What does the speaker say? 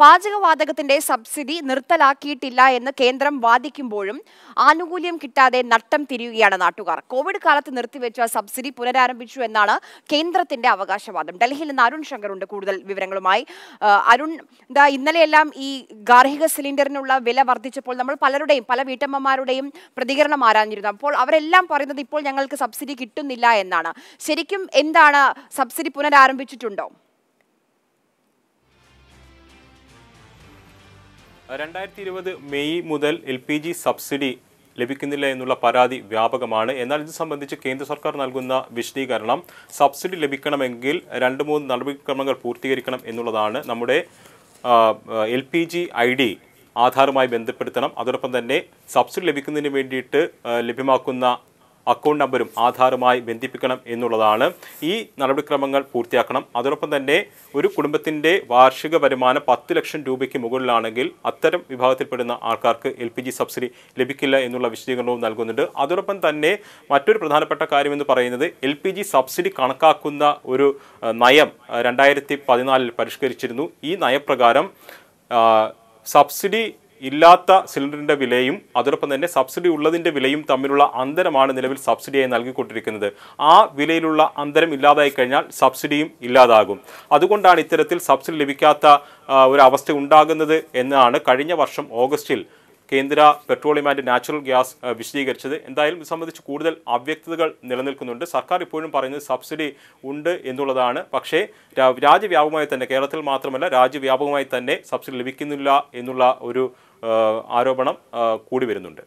പാചകവാതകത്തിന്റെ subsidy നിർത്തലാക്കിയിട്ടില്ല എന്ന് കേന്ദ്രം വാദിക്കുമ്പോഴും ആനുകൂല്യം കിട്ടാതെ നട്ടം തിരിയുകയാണ് നാട്ടുകാർ കോവിഡ് കാലത്ത് നിർത്തിവെച്ച സബ്സിഡി പുനരാരംഭിച്ചു എന്നാണ് കേന്ദ്രത്തിന്റെ അവകാശവാദം ഡൽഹിയിൽ നിന്ന് അരുൺ ഉണ്ട് കൂടുതൽ വിവരങ്ങളുമായി അരുൺ എന്താ ഇന്നലെയെല്ലാം ഈ ഗാർഹിക സിലിണ്ടറിനുള്ള വില വർദ്ധിച്ചപ്പോൾ നമ്മൾ പലരുടെയും പല വീട്ടമ്മമാരുടെയും പ്രതികരണം ആരാഞ്ഞിരുന്നു അപ്പോൾ അവരെല്ലാം പറയുന്നത് ഇപ്പോൾ ഞങ്ങൾക്ക് സബ്സിഡി കിട്ടുന്നില്ല എന്നാണ് ശരിക്കും എന്താണ് സബ്സിഡി പുനരാരംഭിച്ചിട്ടുണ്ടോ രണ്ടായിരത്തി ഇരുപത് മെയ് മുതൽ എൽ പി ജി സബ്സിഡി ലഭിക്കുന്നില്ല എന്നുള്ള പരാതി വ്യാപകമാണ് എന്നാൽ ഇത് സംബന്ധിച്ച് കേന്ദ്ര സർക്കാർ നൽകുന്ന വിശദീകരണം സബ്സിഡി ലഭിക്കണമെങ്കിൽ രണ്ട് മൂന്ന് നടപടിക്രമങ്ങൾ പൂർത്തീകരിക്കണം എന്നുള്ളതാണ് നമ്മുടെ L P G I D ആധാറുമായി ബന്ധപ്പെടുത്തണം അതോടൊപ്പം തന്നെ സബ്സിഡി ലഭിക്കുന്നതിന് വേണ്ടിയിട്ട് ലഭ്യമാക്കുന്ന അക്കൗണ്ട് നമ്പരും ആധാറുമായി ബന്ധിപ്പിക്കണം എന്നുള്ളതാണ് ഈ നടപടിക്രമങ്ങൾ പൂർത്തിയാക്കണം അതോടൊപ്പം തന്നെ ഒരു കുടുംബത്തിൻ്റെ വാർഷിക വരുമാനം പത്ത് ലക്ഷം രൂപയ്ക്ക് മുകളിലാണെങ്കിൽ അത്തരം വിഭാഗത്തിൽപ്പെടുന്ന ആൾക്കാർക്ക് എൽ പി ജി സബ്സിഡി ലഭിക്കില്ല എന്നുള്ള വിശദീകരണവും നൽകുന്നുണ്ട് അതോടൊപ്പം തന്നെ മറ്റൊരു പ്രധാനപ്പെട്ട കാര്യമെന്ന് പറയുന്നത് എൽ പി ജി സബ്സിഡി കണക്കാക്കുന്ന ഒരു നയം രണ്ടായിരത്തി പതിനാലിൽ പരിഷ്കരിച്ചിരുന്നു ഈ നയപ്രകാരം സബ്സിഡി ഇല്ലാത്ത സിലിണ്ടറിൻ്റെ വിലയും അതോടൊപ്പം തന്നെ സബ്സിഡി ഉള്ളതിൻ്റെ വിലയും തമ്മിലുള്ള അന്തരമാണ് നിലവിൽ സബ്സിഡിയായി നൽകിക്കൊണ്ടിരിക്കുന്നത് ആ വിലയിലുള്ള അന്തരം ഇല്ലാതായി കഴിഞ്ഞാൽ സബ്സിഡിയും ഇല്ലാതാകും അതുകൊണ്ടാണ് ഇത്തരത്തിൽ സബ്സിഡി ലഭിക്കാത്ത ഒരു അവസ്ഥ ഉണ്ടാകുന്നത് എന്നാണ് കഴിഞ്ഞ വർഷം ഓഗസ്റ്റിൽ കേന്ദ്ര പെട്രോളിയം ആൻഡ് നാച്ചുറൽ ഗ്യാസ് വിശദീകരിച്ചത് എന്തായാലും ഇത് സംബന്ധിച്ച് കൂടുതൽ അവ്യക്തതകൾ നിലനിൽക്കുന്നുണ്ട് സർക്കാർ ഇപ്പോഴും പറയുന്നത് സബ്സിഡി ഉണ്ട് എന്നുള്ളതാണ് പക്ഷേ രാജ്യവ്യാപകമായി തന്നെ കേരളത്തിൽ മാത്രമല്ല രാജ്യവ്യാപകമായി തന്നെ സബ്സിഡി ലഭിക്കുന്നില്ല എന്നുള്ള ഒരു ആരോപണം കൂടി വരുന്നുണ്ട്